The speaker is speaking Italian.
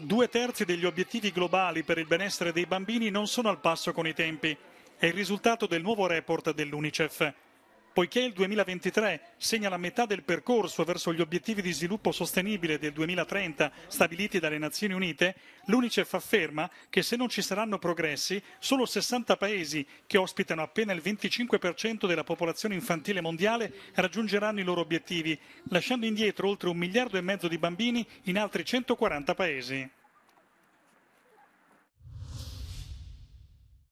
due terzi degli obiettivi globali per il benessere dei bambini non sono al passo con i tempi. È il risultato del nuovo report dell'UNICEF. Poiché il 2023 segna la metà del percorso verso gli obiettivi di sviluppo sostenibile del 2030 stabiliti dalle Nazioni Unite, l'UNICEF afferma che se non ci saranno progressi, solo 60 paesi, che ospitano appena il 25% della popolazione infantile mondiale, raggiungeranno i loro obiettivi, lasciando indietro oltre un miliardo e mezzo di bambini in altri 140 paesi.